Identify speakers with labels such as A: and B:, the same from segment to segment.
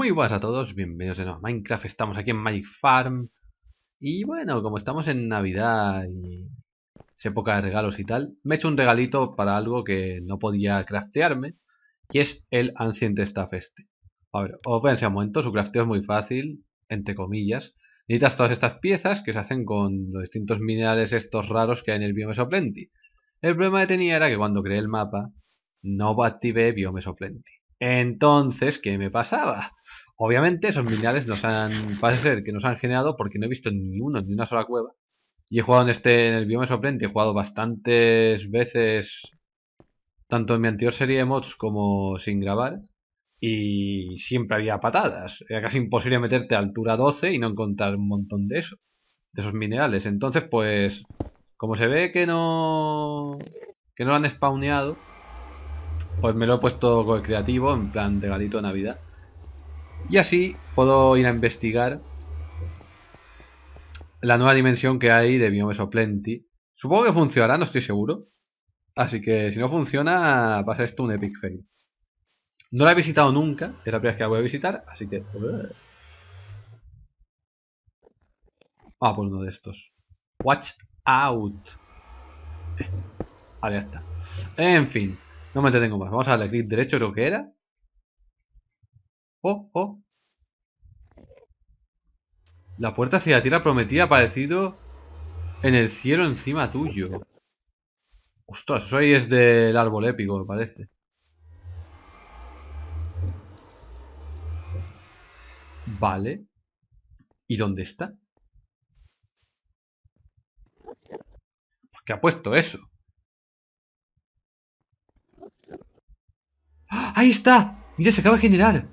A: Muy buenas a todos, bienvenidos de a Minecraft, estamos aquí en Magic Farm Y bueno, como estamos en Navidad y es época de regalos y tal Me he hecho un regalito para algo que no podía craftearme Y es el Ancient Staff este A ver, os voy a un momento, su crafteo es muy fácil, entre comillas Necesitas todas estas piezas que se hacen con los distintos minerales estos raros que hay en el Biomesoplenty El problema que tenía era que cuando creé el mapa no activé Biomesoplenty entonces, ¿qué me pasaba? Obviamente esos minerales nos han, parece ser que nos han generado porque no he visto ni uno, ni una sola cueva. Y he jugado en este, en el bioma sorprendente, he jugado bastantes veces, tanto en mi anterior serie de mods como sin grabar. Y siempre había patadas. Era casi imposible meterte a altura 12 y no encontrar un montón de eso. De esos minerales. Entonces, pues, como se ve que no, que no lo han spawneado, pues me lo he puesto con el creativo, en plan de galito de Navidad. Y así puedo ir a investigar la nueva dimensión que hay de Biomes Supongo que funcionará, no estoy seguro. Así que si no funciona, pasa esto un epic fail. No la he visitado nunca, es la primera vez que la voy a visitar, así que... Eh. a ah, por pues uno de estos. Watch out. Vale, ya está. En fin, no me detengo más. Vamos a darle clic derecho, creo que era. ¡Oh, oh! La puerta hacia la tierra prometida ha aparecido en el cielo encima tuyo. Ostras, eso ahí es del árbol épico, me parece. Vale. ¿Y dónde está? qué ha puesto eso? ¡Ah! ¡Ahí está! ya se acaba de generar!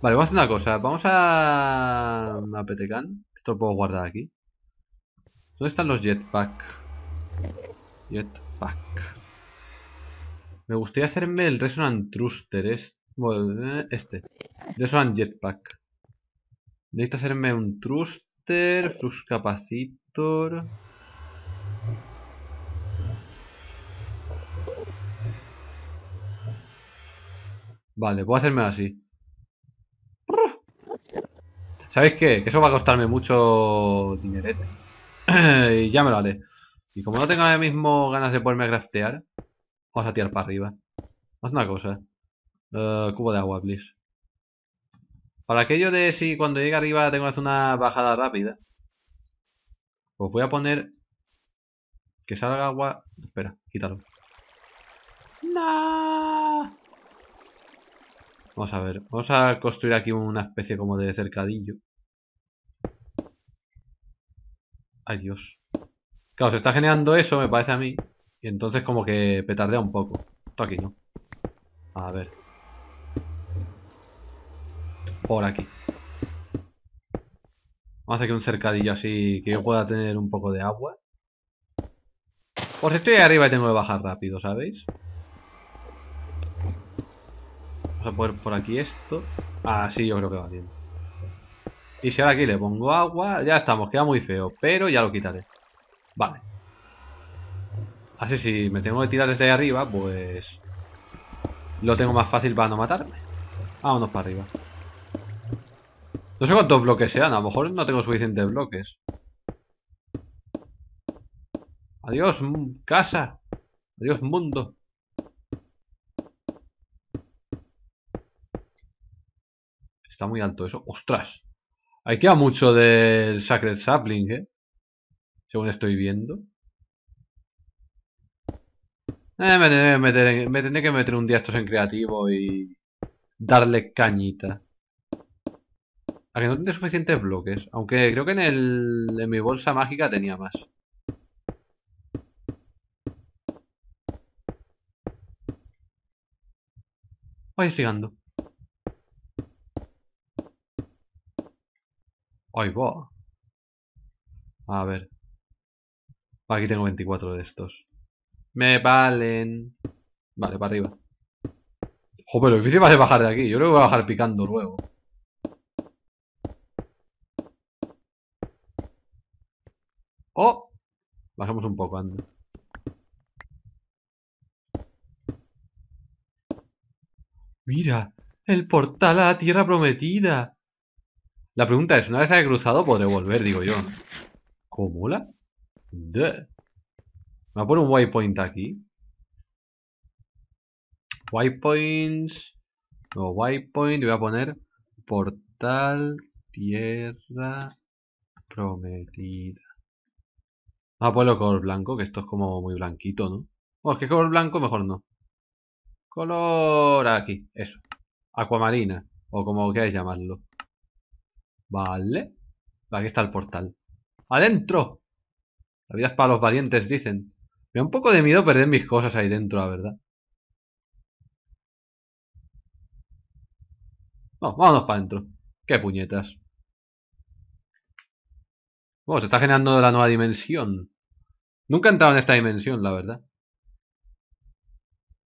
A: Vale, vamos a hacer una cosa. Vamos a... a Petecan. Esto lo puedo guardar aquí. ¿Dónde están los jetpack? Jetpack. Me gustaría hacerme el Resonant Truster. Eh, este. este. Resonant Jetpack. Necesito hacerme un Truster, Flux Capacitor. Vale, puedo hacerme así. ¿Sabéis qué? Que eso va a costarme mucho dinerete. y ya me lo haré. Y como no tengo ahora mismo ganas de ponerme a craftear, vamos a tirar para arriba. Haz una cosa. Eh, cubo de agua, please. Para aquello de si cuando llegue arriba tengo que hacer una bajada rápida. Pues voy a poner que salga agua. Espera, quítalo. Vamos a ver, vamos a construir aquí una especie como de cercadillo. Ay, Dios. Claro, se está generando eso, me parece a mí. Y entonces como que petardea un poco. Esto aquí, ¿no? A ver. Por aquí. Vamos a hacer un cercadillo así que yo pueda tener un poco de agua. Por si estoy arriba y tengo que bajar rápido, ¿sabéis? Vamos a poner por aquí esto. Ah sí, yo creo que va bien. Y si ahora aquí le pongo agua, ya estamos, queda muy feo. Pero ya lo quitaré. Vale. Así si me tengo que tirar desde arriba, pues... Lo tengo más fácil para no matarme. Vámonos para arriba. No sé cuántos bloques sean, a lo mejor no tengo suficientes bloques. Adiós, casa. Adiós, mundo. Está muy alto eso. ¡Ostras! Hay queda mucho del Sacred Sapling, ¿eh? Según estoy viendo. Eh, me, tendré, que meter un día estos en creativo y darle cañita. A que no tiene suficientes bloques. Aunque creo que en, el, en mi bolsa mágica tenía más. Voy llegando. va! A ver. Aquí tengo 24 de estos. Me valen. Vale, para arriba. Joder, lo difícil va bajar de aquí. Yo creo que voy a bajar picando luego. ¡Oh! Bajamos un poco, anda. Mira, el portal a la tierra prometida. La pregunta es, una vez haya cruzado, podré volver, digo yo. ¿Cómo la? Me voy a un waypoint aquí. Waypoints. No, waypoint. Voy a poner portal tierra prometida. voy a ponerlo color blanco, que esto es como muy blanquito, ¿no? Bueno, es que color blanco mejor no. Color aquí, eso. Acuamarina, o como queráis llamarlo. Vale. Aquí está el portal. ¡Adentro! La vida es para los valientes, dicen. Me da un poco de miedo perder mis cosas ahí dentro, la verdad. Vamos, vámonos para adentro. ¡Qué puñetas! Bueno, se está generando la nueva dimensión. Nunca he entrado en esta dimensión, la verdad.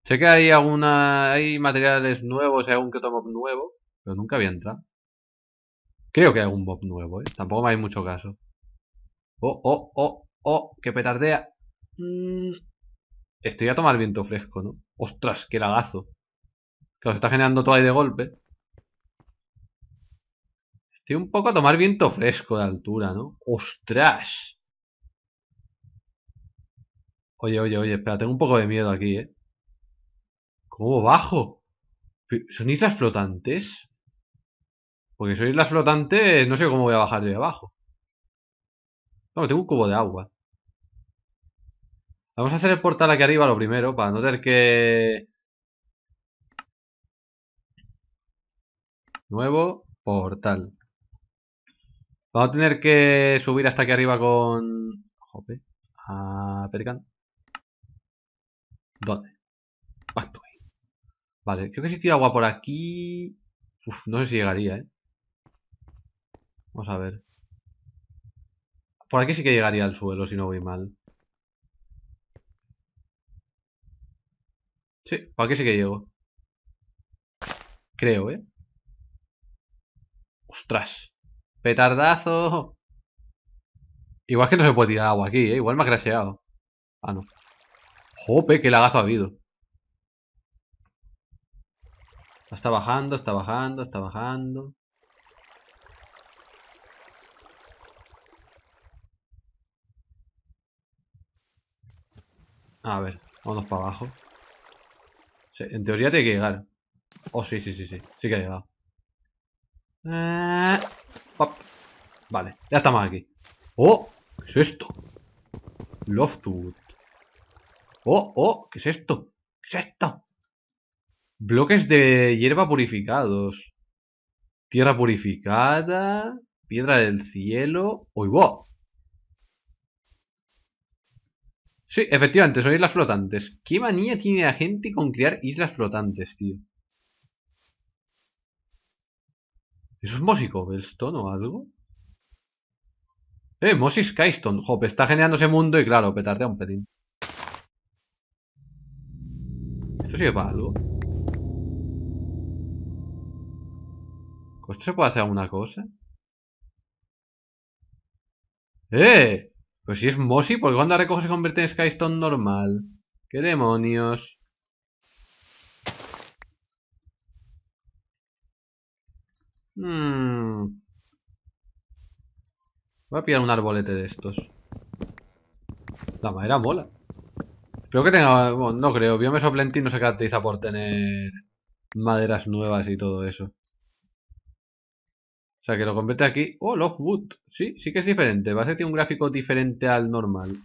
A: Sé que hay alguna. hay materiales nuevos, hay algún que tomo nuevo, pero nunca había entrado. Creo que hay un bob nuevo, ¿eh? Tampoco me hay mucho caso. Oh, oh, oh, oh, que petardea. Mm. Estoy a tomar viento fresco, ¿no? Ostras, qué lagazo. Que os está generando todo ahí de golpe. Estoy un poco a tomar viento fresco de altura, ¿no? ¡Ostras! Oye, oye, oye, espera, tengo un poco de miedo aquí, ¿eh? ¿Cómo bajo? ¿Son islas flotantes? Porque soy la flotante, no sé cómo voy a bajar de abajo. No, tengo un cubo de agua. Vamos a hacer el portal aquí arriba lo primero, para no tener que... Nuevo portal. Vamos a tener que subir hasta aquí arriba con... Jope. A ah, Pelican. ¿Dónde? Ah, vale, creo que si tiro agua por aquí... Uf, no sé si llegaría, ¿eh? Vamos a ver. Por aquí sí que llegaría al suelo, si no voy mal. Sí, por aquí sí que llego. Creo, ¿eh? ¡Ostras! ¡Petardazo! Igual que no se puede tirar agua aquí, ¿eh? Igual me ha Ah, no. ¡Jope! ¡Qué lagazo ha habido! Está bajando, está bajando, está bajando. A ver, vamos para abajo. en teoría tiene que llegar. Oh, sí, sí, sí, sí. Sí que ha llegado. Eh, vale, ya estamos aquí. ¡Oh! ¿Qué es esto? Loftwood. ¡Oh, oh! ¿Qué es esto? ¿Qué es esto? Bloques de hierba purificados. Tierra purificada. Piedra del cielo. ¡Uy, wow! Sí, efectivamente, son islas flotantes. ¿Qué manía tiene la gente con crear islas flotantes, tío? ¿Eso es Mossy Cobblestone o algo? Eh, Mossy Skystone. Jope, está generando ese mundo y claro, petardea un pelín. ¿Esto sirve para algo? ¿Con esto se puede hacer alguna cosa? ¡Eh! Pues si es Mossy, qué cuando recoge se convierte en Skystone normal. ¡Qué demonios! Hmm. Voy a pillar un arbolete de estos. La madera mola. Espero que tenga... no creo. Biome Soplentín no se caracteriza por tener maderas nuevas y todo eso sea, que lo convierte aquí. Oh, wood, Sí, sí que es diferente. Va a ser tiene un gráfico diferente al normal.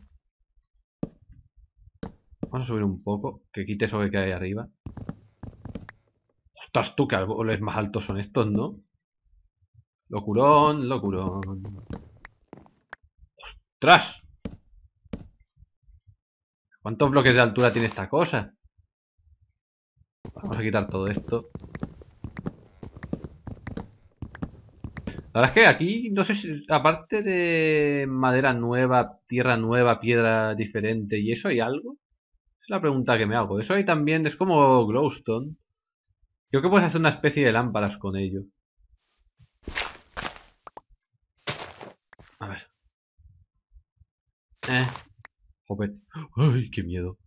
A: Vamos a subir un poco. Que quite eso que hay arriba. Ostras, tú, que árboles más altos son estos, ¿no? Locurón, locurón. ¡Ostras! ¿Cuántos bloques de altura tiene esta cosa? Vamos a quitar todo esto. La verdad es que aquí, no sé aparte de madera nueva, tierra nueva, piedra diferente y eso, ¿hay algo? Es la pregunta que me hago. Eso hay también, es como glowstone. Creo que puedes hacer una especie de lámparas con ello. A ver. Eh. Jopet. Ay, qué miedo.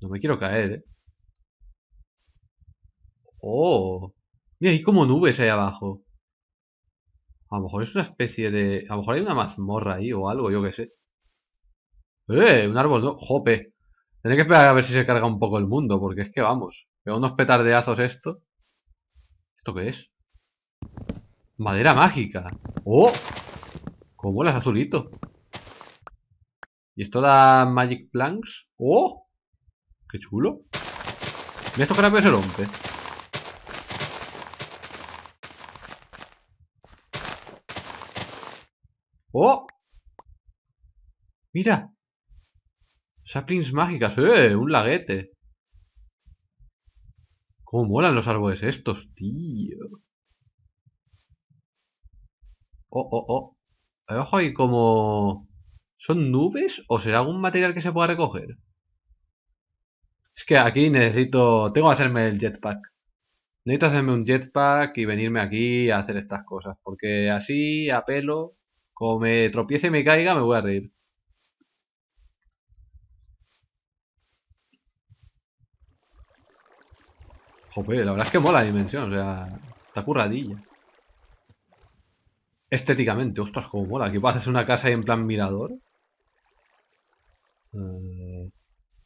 A: No me quiero caer, eh. Oh. Mira, hay como nubes ahí abajo. A lo mejor es una especie de... A lo mejor hay una mazmorra ahí o algo, yo qué sé. ¡Eh! Un árbol, ¿no? ¡Jope! Tendré que esperar a ver si se carga un poco el mundo, porque es que vamos. Veo unos petardeazos esto. ¿Esto qué es? Madera mágica. ¡Oh! ¿Cómo las azulito? ¿Y esto da Magic Planks? ¡Oh! ¡Qué chulo! Mira esto que ahora se rompe. ¡Oh! Mira. Saplings mágicas. ¡Eh! Un laguete. ¿Cómo molan los árboles estos, tío? Oh, oh, oh. Abajo hay como... ¿Son nubes o será algún material que se pueda recoger? Es que aquí necesito... Tengo que hacerme el jetpack. Necesito hacerme un jetpack y venirme aquí a hacer estas cosas. Porque así, a pelo, o pues me tropiece y me caiga, me voy a reír. Joder, la verdad es que mola la dimensión, o sea, está curradilla. Estéticamente, ostras, como mola. ¿qué pasa? ¿Es una casa ahí en plan mirador. Eh,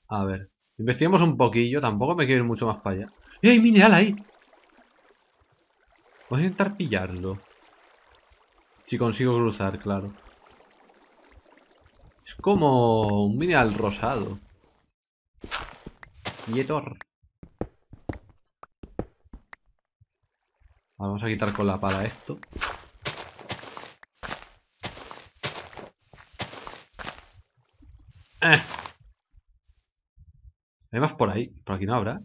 A: a ver, investiguemos un poquillo, tampoco me quiero ir mucho más para allá. ¡Y ¡Eh, hay mineral ahí! Voy a intentar pillarlo. Si consigo cruzar, claro. Es como un mineral rosado. Yetor. Vamos a quitar con la pala esto. Eh. Hay más por ahí. Por aquí no habrá.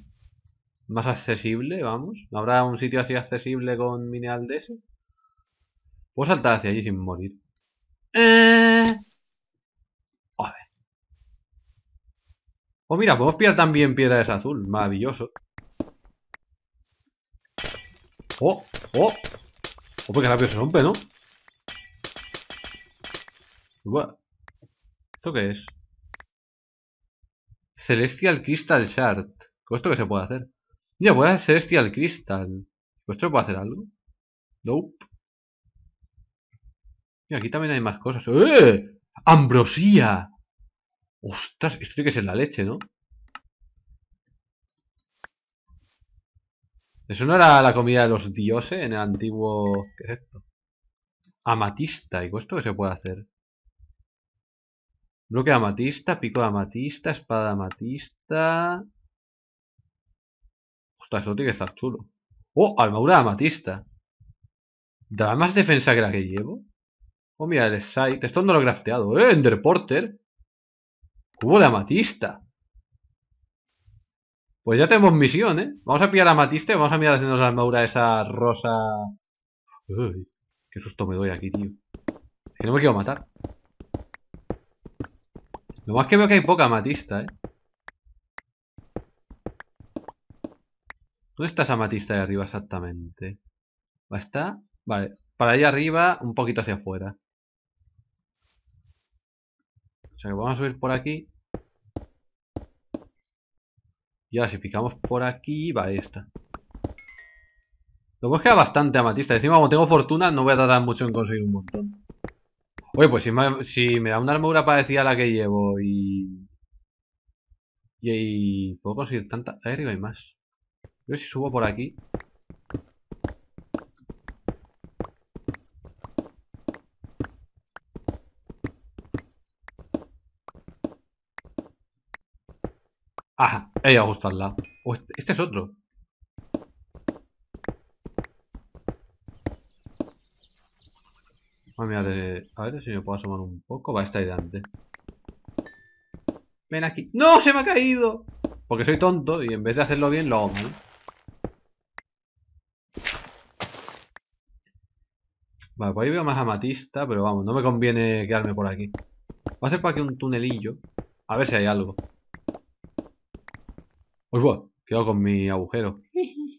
A: Más accesible, vamos. ¿No habrá un sitio así accesible con mineral de ese? Puedo saltar hacia allí sin morir. Eh... A ver. Oh, mira, podemos pillar también piedras azul. Maravilloso. Oh, oh. Oh, porque rápido se rompe, ¿no? ¿Esto qué es? Celestial Crystal Shard. ¿Con esto qué se puede hacer? Mira, voy a Celestial Crystal. ¿Con esto se puede hacer algo? Nope aquí también hay más cosas. ¡Eh! ¡Ambrosía! ¡Ostras! Esto tiene que ser la leche, ¿no? ¿Eso no era la comida de los dioses en el antiguo... ¿Qué es esto? Amatista. ¿Y esto qué se puede hacer? Bloque de amatista, pico de amatista, espada amatista... Ostras, esto tiene que estar chulo. ¡Oh! Almadura de amatista. ¿Dará más defensa que la que llevo? Oh, mira, el site, Esto no lo he crafteado. ¡Eh, Ender Porter! Cubo de amatista. Pues ya tenemos misión, ¿eh? Vamos a pillar a y vamos a mirar haciendo la armadura esa rosa... Uy, qué susto me doy aquí, tío. que no me quiero matar. Lo más que veo que hay poca amatista, ¿eh? ¿Dónde está esa amatista de arriba exactamente? ¿Va a Vale, para allá arriba, un poquito hacia afuera sea que vamos a subir por aquí. Y ahora si picamos por aquí, va esta. Lo que queda bastante amatista. Encima como tengo fortuna, no voy a tardar mucho en conseguir un montón. Oye, pues si me, da una armadura parecida a la que llevo y... Y, puedo conseguir tanta... Ahí arriba hay más. Yo si subo por aquí... He que ajustarla, pues, este, es otro. a ver, a ver si me puedo asomar un poco. Va, estar ahí delante. Ven aquí. ¡No! ¡Se me ha caído! Porque soy tonto y en vez de hacerlo bien lo hago Vale, pues ahí veo más amatista, pero vamos, no me conviene quedarme por aquí. Voy a hacer para aquí un tunelillo. A ver si hay algo. Uy, bueno, quedo con mi agujero.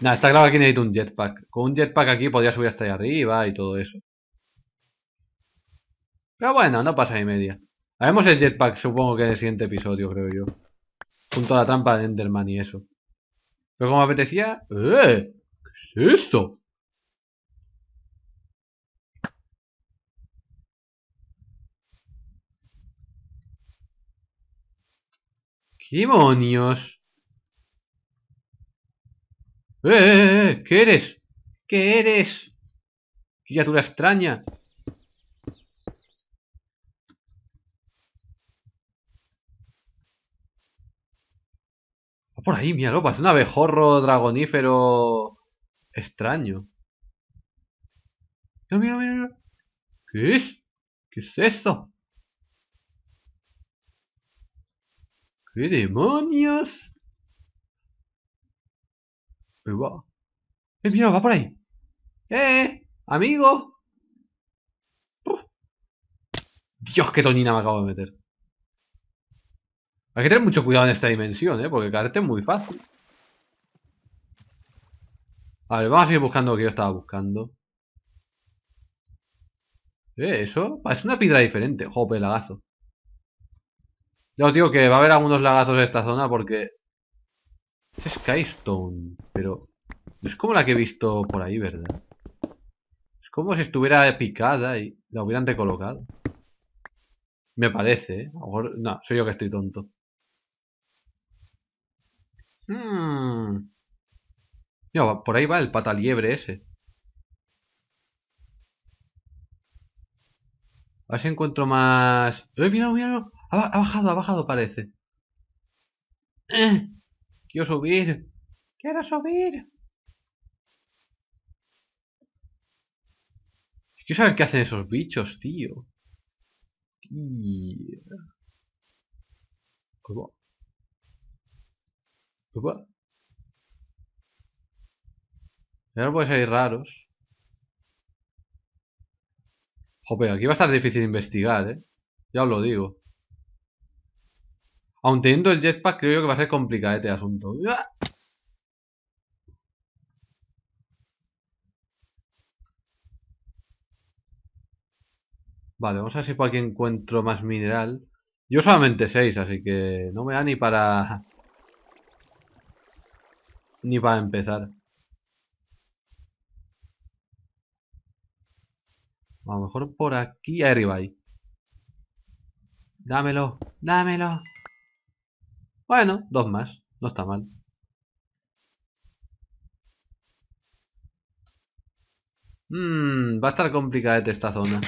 A: Nada, está claro que aquí necesito un jetpack. Con un jetpack aquí podría subir hasta allá arriba y todo eso. Pero bueno, no pasa ni media. Haremos el jetpack, supongo que en el siguiente episodio, creo yo. Junto a la trampa de Enderman y eso. Pero como apetecía... ¡Eh! ¿Qué es esto? ¡Demonios! ¡Eh, ¡Eh, eh, eh! ¿Qué eres? ¿Qué eres? Criatura extraña. Por ahí, lopa, Es un abejorro dragonífero extraño. ¿Qué es? ¿Qué es esto? ¿Qué demonios? va. Eh, mira, va por ahí. ¡Eh! ¡Amigo! Dios, qué tonina me acabo de meter. Hay que tener mucho cuidado en esta dimensión, ¿eh? Porque caerte es muy fácil. A ver, vamos a seguir buscando lo que yo estaba buscando. Eh, eso Es una piedra diferente. Joder, ya os digo que va a haber algunos lagazos de esta zona porque... Es Skystone, pero... es como la que he visto por ahí, ¿verdad? Es como si estuviera picada y la hubieran recolocado. Me parece, ¿eh? No, soy yo que estoy tonto. Hmm. por ahí va el pataliebre ese. A ver si encuentro más... ¡Eh, mira, mira! Ha, bajado, ha bajado, parece. quiero subir. Quiero subir. Quiero saber qué hacen esos bichos, tío. Tío. ¿Cómo? ¿Cómo? Ya no pueden raros. Joder, aquí va a estar difícil investigar, ¿eh? Ya os lo digo. Aun teniendo el jetpack, creo que va a ser complicado este asunto. Vale, vamos a ver si por aquí encuentro más mineral. Yo solamente seis, así que no me da ni para... Ni para empezar. A lo mejor por aquí... Arriba ahí. Dámelo, dámelo. Bueno, dos más. No está mal. Mmm, va a estar complicada esta zona.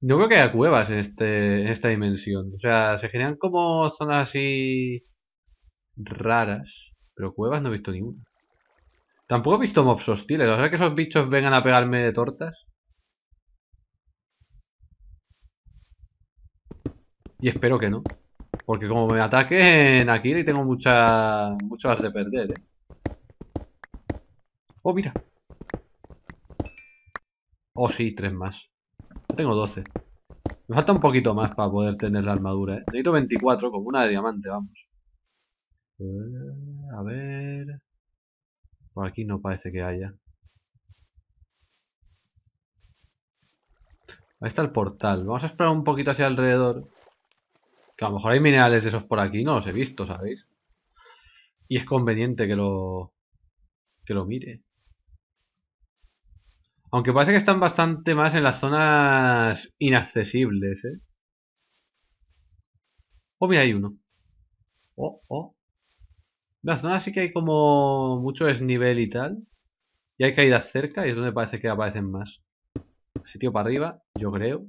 A: No creo que haya cuevas en, este, en esta dimensión. O sea, se generan como zonas así raras. Pero cuevas no he visto ninguna. Tampoco he visto mobs hostiles. O sea que esos bichos vengan a pegarme de tortas. Y espero que no. Porque como me ataquen aquí tengo muchas muchas de perder, ¿eh? Oh, mira. Oh, sí, tres más. tengo 12. Me falta un poquito más para poder tener la armadura, ¿eh? Necesito 24, con una de diamante, vamos. Eh, a ver... Por aquí no parece que haya. Ahí está el portal. Vamos a esperar un poquito hacia alrededor. Que a lo mejor hay minerales de esos por aquí, no los he visto, ¿sabéis? Y es conveniente que lo, que lo mire. Aunque parece que están bastante más en las zonas inaccesibles, ¿eh? Oh, mira, hay uno. Oh, oh. Las zonas sí que hay como mucho desnivel y tal. Y hay caídas cerca y es donde parece que aparecen más. Sitio para arriba, yo creo.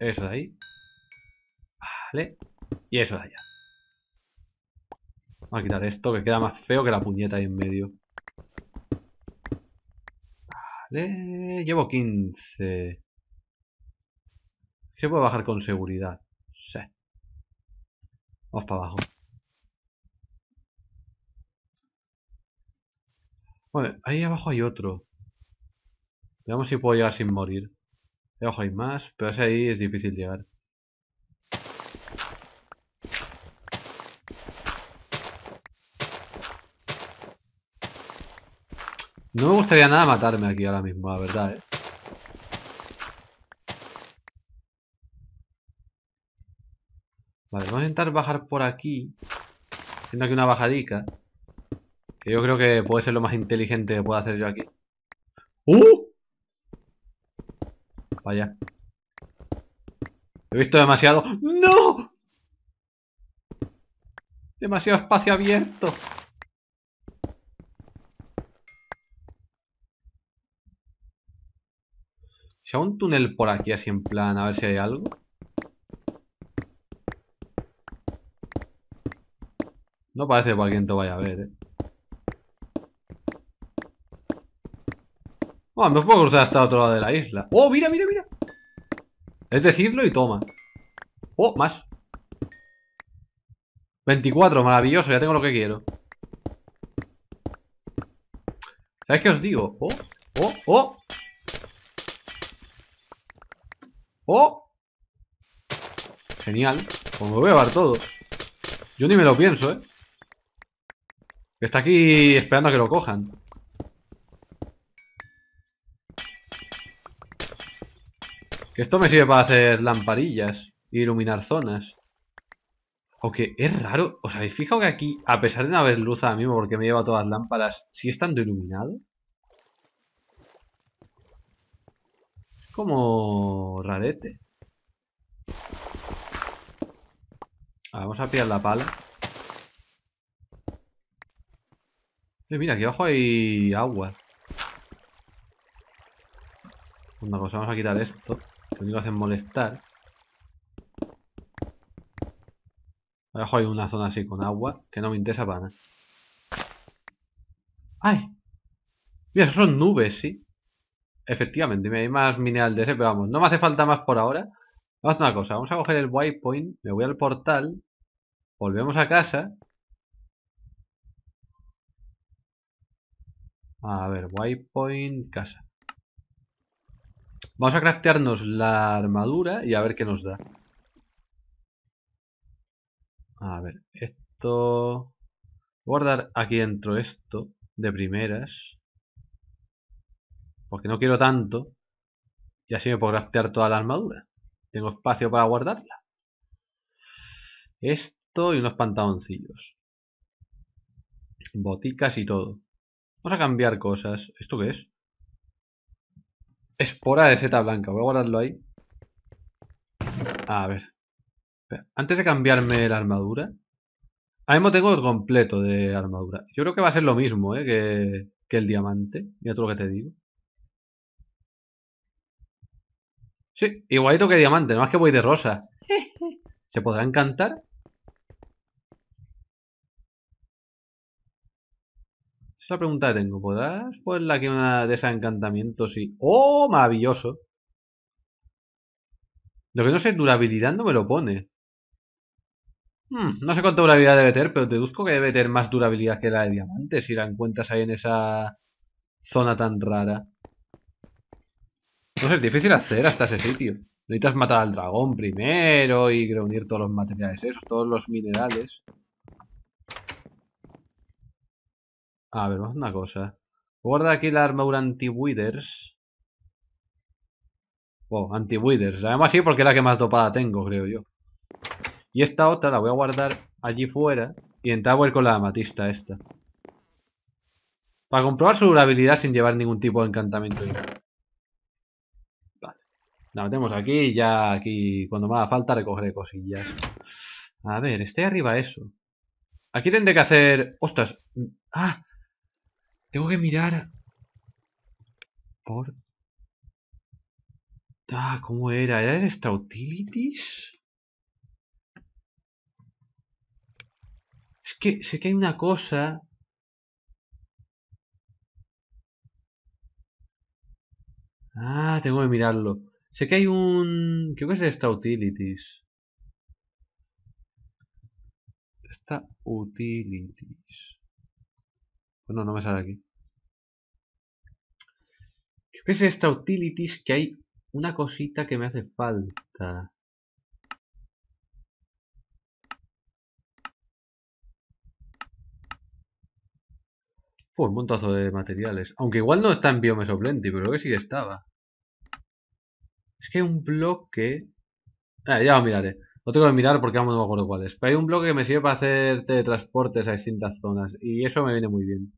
A: Eso de ahí. Vale. Y eso de allá. Vamos a quitar esto, que queda más feo que la puñeta ahí en medio. Vale. Llevo 15. Se puede bajar con seguridad. Sí. Vamos para abajo. Bueno, ahí abajo hay otro. Veamos si puedo llegar sin morir. Ojo, hay más, pero ese ahí es difícil llegar. No me gustaría nada matarme aquí ahora mismo, la verdad, eh. Vale, vamos a intentar bajar por aquí. Haciendo aquí una bajadica. Que yo creo que puede ser lo más inteligente que pueda hacer yo aquí. ¡Uh! Vaya, He visto demasiado... ¡No! Demasiado espacio abierto. ¿Se un túnel por aquí así en plan a ver si hay algo? No parece que alguien te vaya a ver, eh. Oh, me puedo cruzar hasta el otro lado de la isla. Oh, mira, mira, mira. Es decirlo y toma. Oh, más. 24, maravilloso, ya tengo lo que quiero. ¿Sabéis qué os digo? Oh, oh, oh. Oh. Genial. Pues me voy a llevar todo. Yo ni me lo pienso, ¿eh? Está aquí esperando a que lo cojan. Esto me sirve para hacer lamparillas Y iluminar zonas. Aunque es raro, sea habéis fijado que aquí, a pesar de no haber luz ahora mismo porque me lleva todas las lámparas, sigue estando iluminado? Es como rarete. vamos a pillar la pala. Eh, mira, aquí abajo hay agua. Una cosa, vamos a quitar esto. Lo único que hacen molestar. Abajo hay una zona así con agua que no me interesa para nada. ¡Ay! Mira, esos son nubes, sí. Efectivamente, me hay más mineral de ese, pero vamos, no me hace falta más por ahora. Vamos a hacer una cosa, vamos a coger el waypoint, me voy al portal, volvemos a casa. A ver, waypoint, casa. Vamos a craftearnos la armadura y a ver qué nos da. A ver, esto... Guardar aquí dentro esto de primeras. Porque no quiero tanto. Y así me puedo craftear toda la armadura. Tengo espacio para guardarla. Esto y unos pantaloncillos. Boticas y todo. Vamos a cambiar cosas. ¿Esto qué es? Espora de seta blanca. Voy a guardarlo ahí. A ver. Antes de cambiarme la armadura. Ahora mismo tengo el completo de armadura. Yo creo que va a ser lo mismo, ¿eh? Que, que el diamante. Mira otro lo que te digo. Sí, igualito que diamante. No más que voy de rosa. ¿Se podrá encantar? pregunta que tengo. ¿Podrás ponerla que una de esas encantamientos y. ¡Oh! Maravilloso. Lo que no sé, durabilidad no me lo pone. Hmm, no sé cuánta durabilidad debe tener, pero deduzco que debe tener más durabilidad que la de diamantes si la encuentras ahí en esa zona tan rara. No es difícil hacer hasta ese sitio. Necesitas matar al dragón primero y reunir todos los materiales esos, todos los minerales. A ver, una cosa. Guarda aquí la armadura anti-withers. Oh, anti-withers. La vemos así porque es la que más dopada tengo, creo yo. Y esta otra la voy a guardar allí fuera. Y en con la amatista esta. Para comprobar su durabilidad sin llevar ningún tipo de encantamiento. Vale. La metemos aquí y ya aquí cuando me haga falta recoger cosillas. A ver, está arriba eso. Aquí tendré que hacer... ¡Ostras! Mm, ¡Ah! Tengo que mirar. Por. Ah, ¿cómo era? ¿Era de esta utilities? Es que sé que hay una cosa. Ah, tengo que mirarlo. Sé que hay un... Creo que es de esta utilities. Esta utilities. Bueno, no me sale aquí. Es esta utilities que hay una cosita que me hace falta. un montazo de materiales. Aunque igual no está en Biomesoplenty, pero creo que sí estaba. Es que hay un bloque... Ah, ya lo miraré. Lo tengo que mirar porque vamos no me acuerdo cuál es. Pero hay un bloque que me sirve para hacer teletransportes a distintas zonas. Y eso me viene muy bien.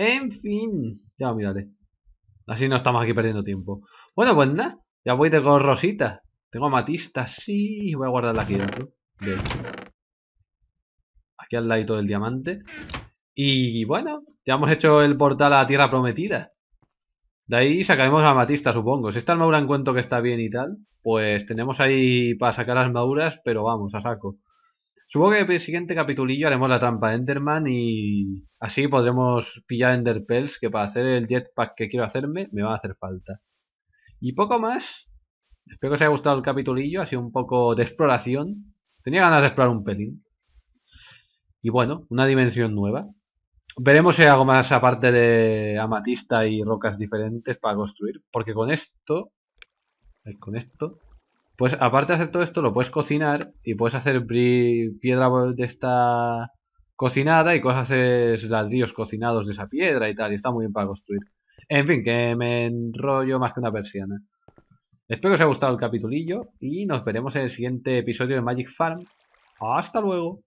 A: En fin. Ya, miraré Así no estamos aquí perdiendo tiempo. Bueno, pues nada. Ya voy de rosita. Tengo amatistas, sí. Voy a guardarla aquí dentro. Aquí al lado del diamante. Y bueno, ya hemos hecho el portal a la Tierra Prometida. De ahí sacaremos a Matista, supongo. Si esta armadura encuentro que está bien y tal, pues tenemos ahí para sacar las armaduras, pero vamos, a saco. Supongo que en el siguiente capitulillo haremos la trampa de Enderman y así podremos pillar Enderpells que para hacer el jetpack que quiero hacerme me va a hacer falta. Y poco más. Espero que os haya gustado el capitulillo, ha sido un poco de exploración. Tenía ganas de explorar un pelín. Y bueno, una dimensión nueva. Veremos si hago más aparte de amatista y rocas diferentes para construir. Porque con esto... Eh, con esto pues aparte de hacer todo esto, lo puedes cocinar y puedes hacer piedra de esta cocinada y cosas ladrillos cocinados de esa piedra y tal. Y está muy bien para construir. En fin, que me enrollo más que una persiana. Espero que os haya gustado el capitulillo y nos veremos en el siguiente episodio de Magic Farm. Hasta luego.